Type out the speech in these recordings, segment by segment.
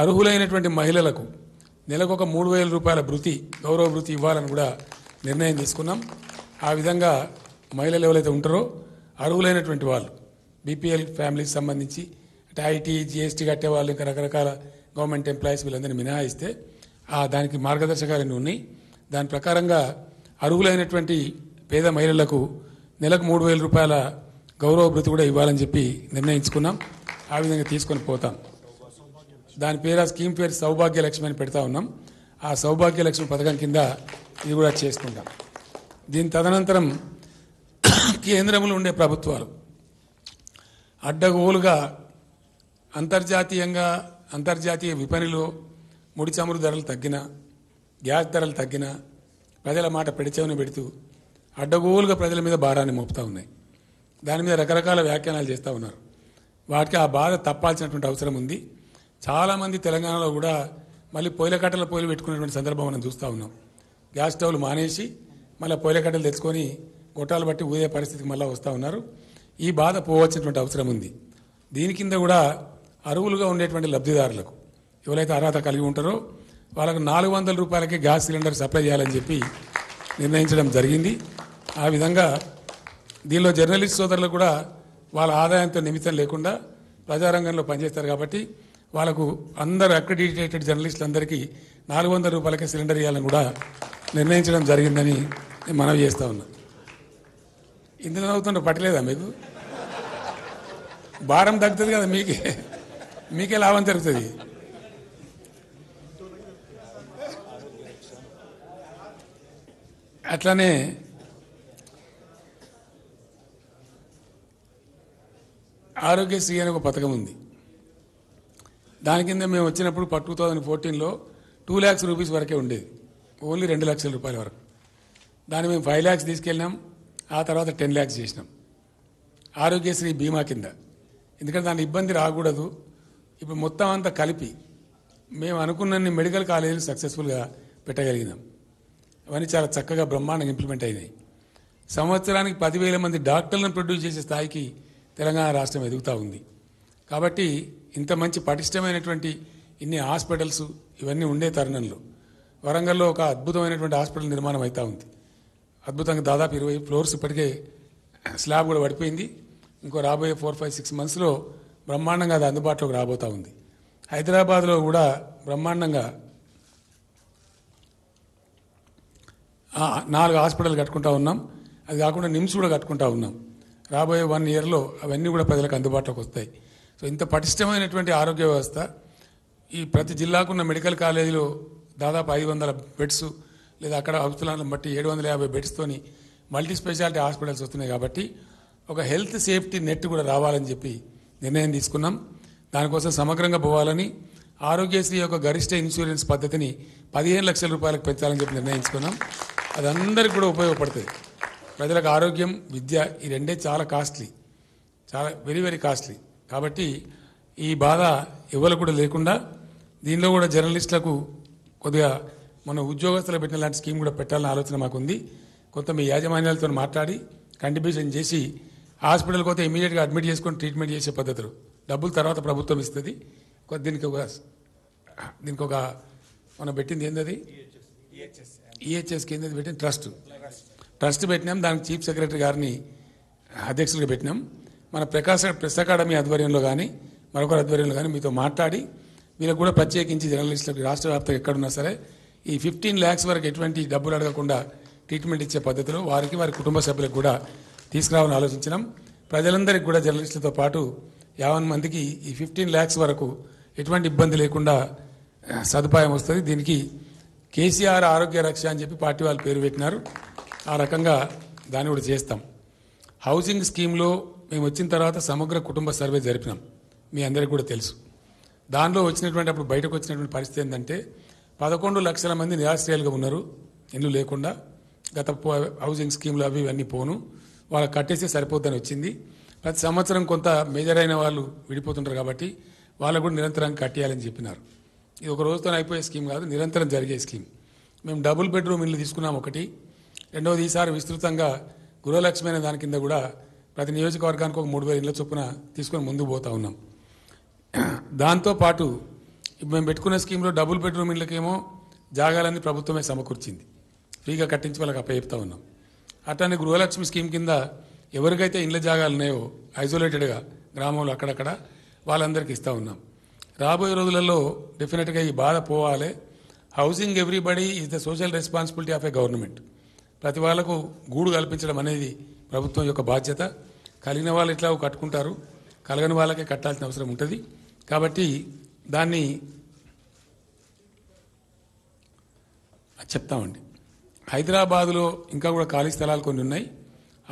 అర్హులైనటువంటి మహిళలకు నెలకు ఒక మూడు వేల రూపాయల భృతి గౌరవ వృత్తి ఇవ్వాలని కూడా నిర్ణయం తీసుకున్నాం ఆ విధంగా మహిళలు ఎవరైతే ఉంటారో అర్హులైనటువంటి వాళ్ళు బీపీఎల్ ఫ్యామిలీకి సంబంధించి అంటే ఐటీ జిఎస్టీ కట్టే వాళ్ళు ఇంకా రకరకాల గవర్నమెంట్ ఎంప్లాయీస్ వీళ్ళందరినీ మినహాయిస్తే దానికి మార్గదర్శకాలన్నీ ఉన్నాయి దాని ప్రకారంగా అర్హులైనటువంటి పేద మహిళలకు నెలకు మూడు వేల రూపాయల గౌరవ వృత్తి కూడా ఇవ్వాలని చెప్పి నిర్ణయించుకున్నాం ఆ విధంగా తీసుకొని పోతాం దాని పేరు ఆ స్కీమ్ పేరు సౌభాగ్యలక్ష్మి అని పెడతా ఉన్నాం ఆ సౌభాగ్యలక్ష్మి పథకం కింద ఇది కూడా చేసుకుంటాం దీని తదనంతరం కేంద్రంలో ఉండే ప్రభుత్వాలు అడ్డగోలుగా అంతర్జాతీయంగా అంతర్జాతీయ విపణిలో ముడి చమురు ధరలు తగ్గిన గ్యాస్ ధరలు తగ్గిన ప్రజల మాట పెడిచేవని పెడుతూ అడ్డగోలుగా ప్రజల మీద భారాన్ని మోపుతూ ఉన్నాయి దాని మీద రకరకాల వ్యాఖ్యానాలు చేస్తూ ఉన్నారు వాటికి ఆ బాధ తప్పాల్సినటువంటి అవసరం ఉంది చాలామంది తెలంగాణలో కూడా మళ్ళీ పొయిలకట్టల పొయ్యిలు పెట్టుకునేటువంటి సందర్భం మనం చూస్తూ ఉన్నాం గ్యాస్ స్టవ్లు మానేసి మళ్ళీ పొయిలకట్టలు తెచ్చుకొని గొట్టాలు బట్టి ఊదే పరిస్థితికి మళ్ళీ వస్తూ ఉన్నారు ఈ బాధ పోవచ్చినటువంటి అవసరం ఉంది దీని కింద కూడా అరువులుగా ఉండేటువంటి లబ్ధిదారులకు ఎవరైతే అర్హత కలిగి ఉంటారో వాళ్ళకు నాలుగు వందల రూపాయలకి గ్యాస్ సిలిండర్ సప్లై చేయాలని చెప్పి నిర్ణయించడం జరిగింది ఆ విధంగా దీనిలో జర్నలిస్ట్ సోదరులు కూడా వాళ్ళ ఆదాయంతో నిమిత్తం లేకుండా ప్రజారంగంలో పనిచేస్తారు కాబట్టి వాళ్ళకు అందరు అక్రెడిటేటెడ్ జర్నలిస్టులు అందరికీ నాలుగు వందల రూపాయలకి సిలిండర్ ఇవ్వాలని కూడా నిర్ణయించడం జరిగిందని నేను మనవి చేస్తా ఉన్నా ఇందులో నవ్వుతుంటే పట్టలేదా మీకు భారం తగ్గుతుంది కదా మీకే మీకే లాభం జరుగుతుంది అట్లానే ఆరోగ్యశ్రీ అనే ఒక పథకం ఉంది దాని కింద మేము వచ్చినప్పుడు టూ థౌజండ్ ఫోర్టీన్లో టూ ల్యాక్స్ రూపీస్ వరకే ఉండేది ఓన్లీ రెండు లక్షల రూపాయల వరకు దాన్ని మేము ఫైవ్ ల్యాక్స్ తీసుకెళ్ళినాం ఆ తర్వాత టెన్ ల్యాక్స్ చేసినాం ఆరోగ్యశ్రీ బీమా కింద ఎందుకంటే దాని ఇబ్బంది రాకూడదు ఇప్పుడు మొత్తం అంతా కలిపి మేము అనుకున్నన్ని మెడికల్ కాలేజీలు సక్సెస్ఫుల్గా పెట్టగలిగినాం అవన్నీ చాలా చక్కగా బ్రహ్మాండంగా ఇంప్లిమెంట్ అయినాయి సంవత్సరానికి పదివేల మంది డాక్టర్లను ప్రొడ్యూస్ చేసే స్థాయికి తెలంగాణ రాష్ట్రం ఎదుగుతూ ఉంది కాబట్టి ఇంత మంచి పటిష్టమైనటువంటి ఇన్ని హాస్పిటల్స్ ఇవన్నీ ఉండే తరుణంలో వరంగల్లో ఒక అద్భుతమైనటువంటి హాస్పిటల్ నిర్మాణం అవుతూ ఉంది అద్భుతంగా దాదాపు ఇరవై ఫ్లోర్స్ ఇప్పటికే స్లాబ్ కూడా పడిపోయింది ఇంకో రాబోయే ఫోర్ ఫైవ్ సిక్స్ మంత్స్లో బ్రహ్మాండంగా అది అందుబాటులోకి రాబోతూ ఉంది హైదరాబాద్లో కూడా బ్రహ్మాండంగా నాలుగు హాస్పిటల్ కట్టుకుంటా ఉన్నాం అది కాకుండా నిమ్స్ కూడా కట్టుకుంటా ఉన్నాం రాబోయే వన్ ఇయర్లో అవన్నీ కూడా ప్రజలకు అందుబాటులోకి వస్తాయి సో ఇంత పటిష్టమైనటువంటి ఆరోగ్య వ్యవస్థ ఈ ప్రతి జిల్లాకున్న మెడికల్ కాలేజీలో దాదాపు ఐదు వందల బెడ్స్ లేదా అక్కడ హాస్పిటల్ని బట్టి ఏడు వందల యాభై బెడ్స్తోని మల్టీ స్పెషాలిటీ హాస్పిటల్స్ వస్తున్నాయి కాబట్టి ఒక హెల్త్ సేఫ్టీ నెట్ కూడా రావాలని చెప్పి నిర్ణయం తీసుకున్నాం దానికోసం సమగ్రంగా పోవాలని ఆరోగ్యశ్రీ యొక్క గరిష్ట ఇన్సూరెన్స్ పద్ధతిని పదిహేను లక్షల రూపాయలకు పెంచాలని చెప్పి నిర్ణయించుకున్నాం అది అందరికి కూడా ఉపయోగపడుతుంది ప్రజలకు ఆరోగ్యం విద్య ఈ రెండే చాలా కాస్ట్లీ చాలా వెరీ వెరీ కాస్ట్లీ కాబట్టి ఈ బాధ ఎవరు కూడా లేకుండా దీనిలో కూడా జర్నలిస్టులకు కొద్దిగా మన ఉద్యోగస్తులు పెట్టిన లాంటి స్కీమ్ కూడా పెట్టాలని ఆలోచన మాకుంది కొంత మీ యాజమాన్యాలతో మాట్లాడి కంట్రిబ్యూషన్ చేసి హాస్పిటల్ కొత్త ఇమీడియట్గా అడ్మిట్ చేసుకొని ట్రీట్మెంట్ చేసే పద్ధతులు డబ్బులు తర్వాత ప్రభుత్వం ఇస్తుంది దీనికి ఒక దీనికి ఒక మనం పెట్టింది ఏంటది ఈహెచ్ఎస్కి e e ఏంటది పెట్టింది ట్రస్ట్ ట్రస్ట్ పెట్టినాం దానికి చీఫ్ సెక్రటరీ గారిని అధ్యక్షులుగా పెట్టినాం మన ప్రకాశ ప్రెస్ అకాడమీ ఆధ్వర్యంలో కానీ మరొకరి ఆధ్వర్యంలో కానీ మీతో మాట్లాడి వీళ్ళకు కూడా ప్రత్యేకించి జర్నలిస్టులకు రాష్ట్ర వ్యాప్తంగా ఎక్కడున్నా సరే ఈ ఫిఫ్టీన్ ల్యాక్స్ వరకు ఎటువంటి డబ్బులు అడగకుండా ట్రీట్మెంట్ ఇచ్చే పద్ధతిలో వారికి వారి కుటుంబ సభ్యులకు కూడా తీసుకురావాలని ఆలోచించినాం ప్రజలందరికీ కూడా జర్నలిస్టులతో పాటు యావన్ మందికి ఈ ఫిఫ్టీన్ ల్యాక్స్ వరకు ఎటువంటి ఇబ్బంది లేకుండా సదుపాయం వస్తుంది దీనికి కేసీఆర్ ఆరోగ్య రక్ష అని చెప్పి పార్టీ వాళ్ళు పేరు పెట్టినారు ఆ రకంగా దాన్ని కూడా చేస్తాం హౌసింగ్ స్కీమ్లో మేము వచ్చిన తర్వాత సమగ్ర కుటుంబ సర్వే జరిపినాం మీ అందరికీ కూడా తెలుసు దానిలో వచ్చినటువంటి అప్పుడు బయటకు వచ్చినటువంటి పరిస్థితి ఏంటంటే పదకొండు లక్షల మంది నిరాశ్రయాలుగా ఉన్నారు ఇల్లు లేకుండా గత హౌసింగ్ స్కీమ్లు అవి ఇవన్నీ పోను వాళ్ళు కట్టేస్తే సరిపోద్దని వచ్చింది ప్రతి సంవత్సరం కొంత మేజర్ అయిన వాళ్ళు విడిపోతుంటారు కాబట్టి వాళ్ళకు కూడా నిరంతరం కట్టేయాలని చెప్పినారు ఇది ఒక రోజుతో అయిపోయే స్కీమ్ కాదు నిరంతరం జరిగే స్కీమ్ మేము డబుల్ బెడ్రూమ్ ఇల్లు తీసుకున్నాం ఒకటి రెండవది ఈసారి విస్తృతంగా గృహలక్ష్మి అనే దాని కింద కూడా ప్రతి నియోజకవర్గానికి ఒక మూడు వేల ఇళ్ళ చొప్పున తీసుకొని ముందుకు పోతా ఉన్నాం దాంతోపాటు మేము పెట్టుకున్న స్కీమ్లో డబుల్ బెడ్రూమ్ ఇళ్ళకేమో జాగాలన్నీ ప్రభుత్వమే సమకూర్చింది ఫ్రీగా కట్టించి వాళ్ళకి అప్పచెప్తా ఉన్నాం అట్లానే గృహలక్ష్మి స్కీమ్ కింద ఎవరికైతే ఇళ్ళ జాగాలు ఉన్నాయో ఐసోలేటెడ్గా గ్రామంలో అక్కడక్కడ వాళ్ళందరికీ ఇస్తూ ఉన్నాం రాబోయే రోజులలో డెఫినెట్గా ఈ బాధ పోవాలి housing everybody is the social responsibility of a government ప్రతి వాళ్లకు గూడు కల్పించడం అనేది ప్రభుత్వం యొక్క బాధ్యత కలిగిన వాళ్ళు ఇట్లా కట్టుకుంటారు కలగని వాళ్ళకే కట్టాల్సిన అవసరం ఉంటుంది కాబట్టి దాన్ని చెప్తామండి హైదరాబాదులో ఇంకా కూడా ఖాళీ స్థలాలు కొన్ని ఉన్నాయి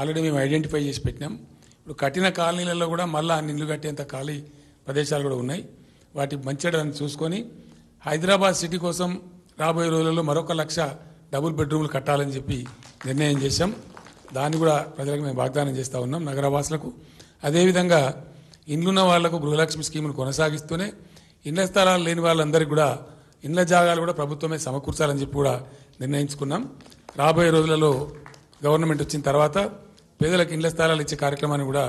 ఆల్రెడీ మేము ఐడెంటిఫై చేసి పెట్టినాం ఇప్పుడు కఠిన కాలనీలలో కూడా మళ్ళీ అన్ని ఇల్లు కట్టేంత ఖాళీ ప్రదేశాలు కూడా ఉన్నాయి వాటి మంచి చూసుకొని హైదరాబాద్ సిటీ కోసం రాబోయే రోజులలో మరొక లక్ష డబుల్ బెడ్రూమ్లు కట్టాలని చెప్పి నిర్ణయం చేశాం దాన్ని కూడా ప్రజలకు మేము వాగ్దానం చేస్తూ ఉన్నాం నగరవాసులకు అదేవిధంగా ఇండ్లున్న వాళ్లకు గృహలక్ష్మి స్కీములు కొనసాగిస్తూనే ఇండ్ల స్థలాలు లేని వాళ్ళందరికీ కూడా ఇండ్ల జాగాలు కూడా ప్రభుత్వమే సమకూర్చాలని చెప్పి కూడా నిర్ణయించుకున్నాం రాబోయే రోజులలో గవర్నమెంట్ వచ్చిన తర్వాత పేదలకు ఇండ్ల స్థలాలు ఇచ్చే కార్యక్రమాన్ని కూడా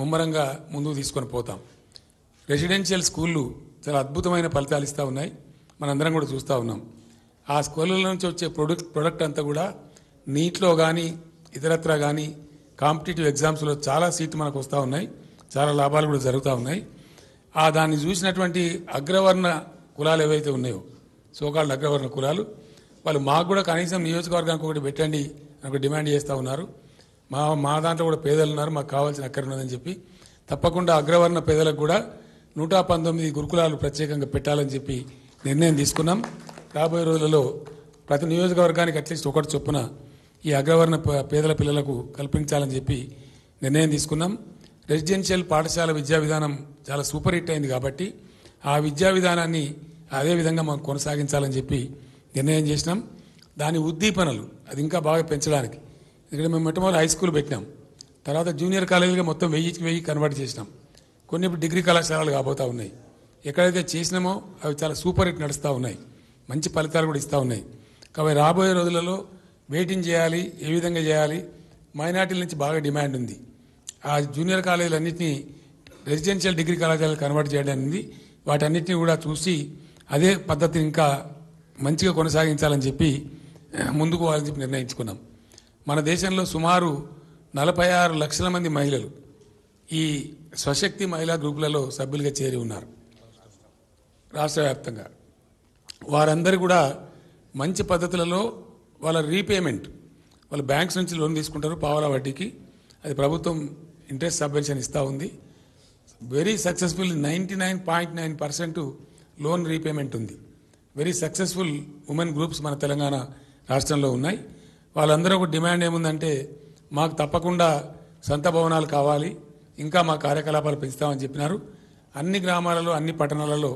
ముమ్మరంగా ముందుకు తీసుకొని పోతాం రెసిడెన్షియల్ స్కూళ్ళు చాలా అద్భుతమైన ఫలితాలు ఇస్తూ ఉన్నాయి మనందరం కూడా చూస్తూ ఉన్నాం ఆ స్కూళ్ళ నుంచి వచ్చే ప్రొడక్ట్ ప్రొడక్ట్ అంతా కూడా నీట్లో కానీ ఇతరత్ర కానీ కాంపిటేటివ్ ఎగ్జామ్స్లో చాలా సీట్లు మనకు వస్తూ ఉన్నాయి చాలా లాభాలు కూడా జరుగుతూ ఉన్నాయి ఆ దాన్ని చూసినటువంటి అగ్రవర్ణ కులాలు ఏవైతే ఉన్నాయో సోకాళ్ళ అగ్రవర్ణ కులాలు వాళ్ళు మాకు కూడా కనీసం నియోజకవర్గానికి ఒకటి పెట్టండి అని ఒక డిమాండ్ చేస్తూ ఉన్నారు మా మా దాంట్లో కూడా పేదలు ఉన్నారు మాకు కావాల్సిన అక్కడ ఉన్నదని చెప్పి తప్పకుండా అగ్రవర్ణ పేదలకు కూడా నూట పంతొమ్మిది గురుకులాలు ప్రత్యేకంగా పెట్టాలని చెప్పి నిర్ణయం తీసుకున్నాం రాబోయే రోజులలో ప్రతి నియోజకవర్గానికి అట్లీస్ట్ ఒకటి చొప్పున ఈ అగ్రవర్ణ పేదల పిల్లలకు కల్పించాలని చెప్పి నిర్ణయం తీసుకున్నాం రెసిడెన్షియల్ పాఠశాల విద్యా విధానం చాలా సూపర్ హిట్ అయింది కాబట్టి ఆ విద్యా విధానాన్ని అదే విధంగా మనం కొనసాగించాలని చెప్పి నిర్ణయం చేసినాం దాని ఉద్దీపనలు అది ఇంకా బాగా పెంచడానికి ఇక్కడ మేము మొట్టమొదటి హై స్కూల్ పెట్టినాం తర్వాత జూనియర్ కాలేజీగా మొత్తం వెయ్యికి వెయ్యి కన్వర్ట్ చేసినాం కొన్ని డిగ్రీ కళాశాలలు కాబోతూ ఉన్నాయి ఎక్కడైతే చేసినామో అవి చాలా సూపర్ హిట్ నడుస్తూ ఉన్నాయి మంచి ఫలితాలు కూడా ఇస్తూ ఉన్నాయి కాబట్టి రాబోయే రోజులలో వెయిటింగ్ చేయాలి ఏ విధంగా చేయాలి మైనార్టీల నుంచి బాగా డిమాండ్ ఉంది ఆ జూనియర్ కాలేజీలన్నింటినీ రెసిడెన్షియల్ డిగ్రీ కళాశాలకు కన్వర్ట్ చేయడం అనేది వాటన్నిటిని కూడా చూసి అదే పద్ధతి ఇంకా మంచిగా కొనసాగించాలని చెప్పి ముందుకు పోవాలని చెప్పి నిర్ణయించుకున్నాం మన దేశంలో సుమారు నలభై ఆరు లక్షల మంది మహిళలు ఈ స్వశక్తి మహిళా గ్రూపులలో సభ్యులుగా చేరి ఉన్నారు రాష్ట్ర వ్యాప్తంగా వారందరూ కూడా మంచి పద్ధతులలో వాళ్ళ రీపేమెంట్ వాళ్ళ బ్యాంక్స్ నుంచి లోన్ తీసుకుంటారు పావలా వడ్డీకి అది ప్రభుత్వం ఇంట్రెస్ట్ సబ్వెన్షన్ ఇస్తూ ఉంది very successful ninety nine point nine percent loan repayment ఉంది వెరీ సక్సెస్ఫుల్ ఉమెన్ గ్రూప్స్ మన తెలంగాణ రాష్ట్రంలో ఉన్నాయి వాళ్ళందరూ ఒక డిమాండ్ ఏముందంటే మాకు తప్పకుండా సొంత భవనాలు కావాలి ఇంకా మా కార్యకలాపాలు పెంచుతామని చెప్పినారు అన్ని గ్రామాలలో అన్ని పట్టణాలలో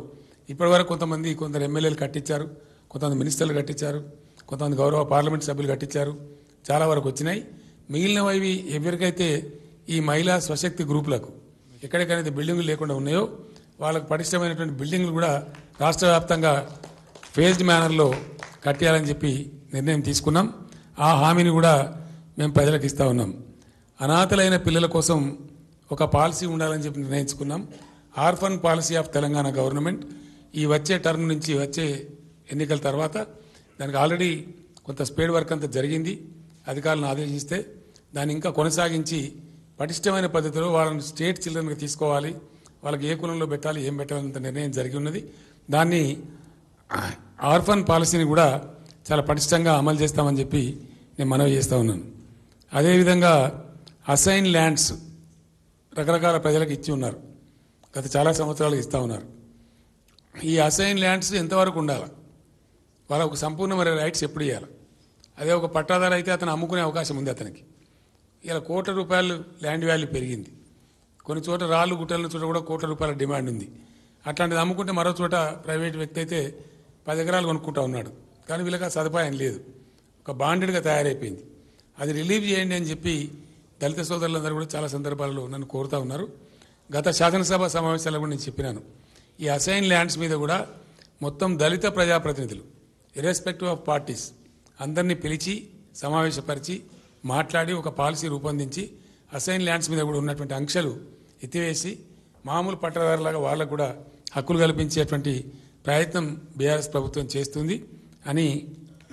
ఇప్పటివరకు కొంతమంది కొందరు ఎమ్మెల్యేలు కట్టించారు కొంతమంది మినిస్టర్లు కట్టించారు కొంతమంది గౌరవ పార్లమెంట్ సభ్యులు కట్టించారు చాలా వరకు వచ్చినాయి మిగిలినవి ఎవరికైతే ఈ మహిళా స్వశక్తి గ్రూపులకు ఎక్కడికైనా బిల్డింగులు లేకుండా ఉన్నాయో వాళ్ళకు పటిష్టమైనటువంటి బిల్డింగ్లు కూడా రాష్ట్ర వ్యాప్తంగా ఫేజ్డ్ మేనర్లో కట్టేయాలని చెప్పి నిర్ణయం తీసుకున్నాం ఆ హామీని కూడా మేము ప్రజలకు ఇస్తూ ఉన్నాం అనాథలైన పిల్లల కోసం ఒక పాలసీ ఉండాలని చెప్పి నిర్ణయించుకున్నాం orphan policy of Telangana government ఈ వచ్చే టర్మ్ నుంచి వచ్చే ఎన్నికల తర్వాత దానికి ఆల్రెడీ కొంత స్పీడ్ వర్క్ అంతా జరిగింది అధికారులను ఆదేశిస్తే దాన్ని ఇంకా కొనసాగించి పటిష్టమైన పద్ధతిలో వాళ్ళని స్టేట్ చిల్డ్రన్గా తీసుకోవాలి వాళ్ళకి ఏ కులంలో పెట్టాలి ఏం పెట్టాలంత నిర్ణయం జరిగి ఉన్నది దాన్ని ఆర్ఫన్ పాలసీని కూడా చాలా పటిష్టంగా అమలు చేస్తామని చెప్పి నేను మనవి చేస్తూ ఉన్నాను అదేవిధంగా అసైన్ ల్యాండ్స్ రకరకాల ప్రజలకు ఇచ్చి ఉన్నారు గత చాలా సంవత్సరాలు ఇస్తూ ఉన్నారు ఈ అసైన్ ల్యాండ్స్ ఎంతవరకు ఉండాలి వాళ్ళ ఒక సంపూర్ణమైన రైట్స్ ఎప్పుడు ఇవ్వాలి అదే ఒక పట్టాదారు అయితే అతను అమ్ముకునే అవకాశం ఉంది అతనికి ఇలా కోట్ల రూపాయలు ల్యాండ్ వాల్యూ పెరిగింది కొన్ని చోట రాళ్ళు గుట్టలు చోట కూడా కోట్ల రూపాయల డిమాండ్ ఉంది అట్లాంటిది అమ్ముకుంటే మరో చోట ప్రైవేట్ వ్యక్తి అయితే పది ఎకరాలు కొనుక్కుంటా ఉన్నాడు కానీ వీళ్ళకి సదుపాయం లేదు ఒక బాండెడ్గా తయారైపోయింది అది రిలీవ్ చేయండి అని చెప్పి దళిత సోదరులందరూ కూడా చాలా సందర్భాల్లో నన్ను కోరుతా ఉన్నారు గత శాసనసభ సమావేశాల్లో కూడా నేను చెప్పినాను ఈ అసైన్ ల్యాండ్స్ మీద కూడా మొత్తం దళిత ప్రజాప్రతినిధులు ఇర్రెస్పెక్టివ్ ఆఫ్ పార్టీస్ అందరినీ పిలిచి సమావేశపరిచి మాట్లాడి ఒక పాలసీ రూపొందించి అసైన్ ల్యాండ్స్ మీద కూడా ఉన్నటువంటి అంశాలు ఎత్తివేసి మామూలు పట్టదారులాగా వాళ్ళకు కూడా హక్కులు కల్పించేటువంటి ప్రయత్నం బీఆర్ఎస్ ప్రభుత్వం చేస్తుంది అని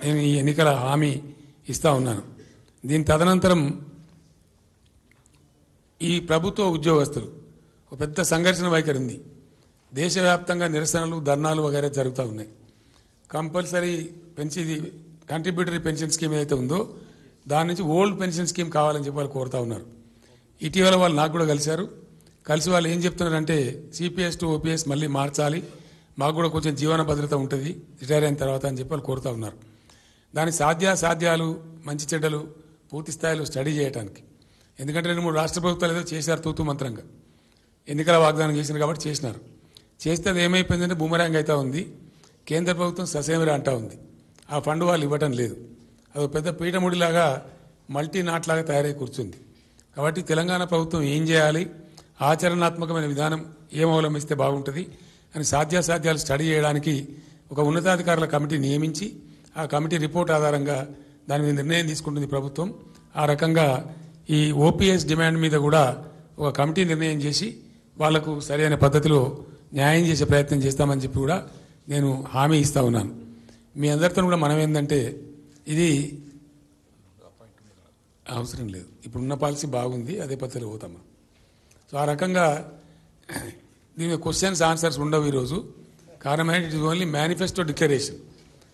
నేను ఈ ఎన్నికల హామీ ఇస్తూ ఉన్నాను దీని తదనంతరం ఈ ప్రభుత్వ ఉద్యోగస్తులు ఒక పెద్ద సంఘర్షణ వైఖరి ఉంది దేశవ్యాప్తంగా నిరసనలు ధర్నాలు వగైరా జరుగుతూ ఉన్నాయి compulsory pension contributory pension scheme ఏదైతే ఉందో దాని నుంచి ఓల్డ్ పెన్షన్ స్కీమ్ కావాలని చెప్పి వాళ్ళు కోరుతా ఉన్నారు ఇటీవల వాళ్ళు నాకు కూడా కలిశారు కలిసి వాళ్ళు ఏం చెప్తున్నారంటే సిపిఎస్ టు ఓపీఎస్ మళ్ళీ మార్చాలి మాకు కూడా కొంచెం జీవన భద్రత ఉంటుంది రిటైర్ అయిన తర్వాత అని చెప్పి వాళ్ళు కోరుతా ఉన్నారు దాని సాధ్యాసాధ్యాలు మంచి చెడ్డలు పూర్తి స్థాయిలో స్టడీ చేయడానికి ఎందుకంటే రెండు మూడు రాష్ట్ర ప్రభుత్వాలు ఏదో చేశారు తూతు మంత్రంగా ఎన్నికల వాగ్దానం చేసినారు కాబట్టి చేసినారు చేస్తే అది ఏమైపోయిందంటే భూమరాంగ్ అయితే ఉంది కేంద్ర ప్రభుత్వం ససేమిరా అంటా ఉంది ఆ ఫండ్ వాళ్ళు ఇవ్వటం లేదు అది పెద్ద పీఠముడిలాగా మల్టీ నాట్లాగా తయారై కూర్చుంది కాబట్టి తెలంగాణ ప్రభుత్వం ఏం చేయాలి ఆచరణాత్మకమైన విధానం ఏం అవలంబిస్తే బాగుంటుంది అని సాధ్యాసాధ్యాలు స్టడీ చేయడానికి ఒక ఉన్నతాధికారుల కమిటీ నియమించి ఆ కమిటీ రిపోర్ట్ ఆధారంగా దాని మీద నిర్ణయం తీసుకుంటుంది ప్రభుత్వం ఆ రకంగా ఈ ఓపీఎస్ డిమాండ్ మీద కూడా ఒక కమిటీ నిర్ణయం చేసి వాళ్లకు సరైన పద్ధతిలో న్యాయం చేసే ప్రయత్నం చేస్తామని చెప్పి కూడా నేను హామీ ఇస్తూ ఉన్నాను మీ అందరితో కూడా మనం ఏంటంటే ఇది అవసరం లేదు ఇప్పుడున్న పాలసీ బాగుంది అదే పద్ధతిలో పోతామా సో ఆ రకంగా దీని క్వశ్చన్స్ ఆన్సర్స్ ఉండవు ఈరోజు కారణం it is only manifesto declaration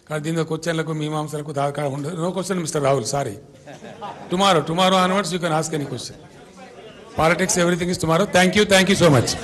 కానీ దీని క్వశ్చన్లకు మీమాంసలకు దాకా ఉండదు no question mister Rahul sorry tomorrow tomorrow onwards you can ask any question politics everything is tomorrow thank you thank you so much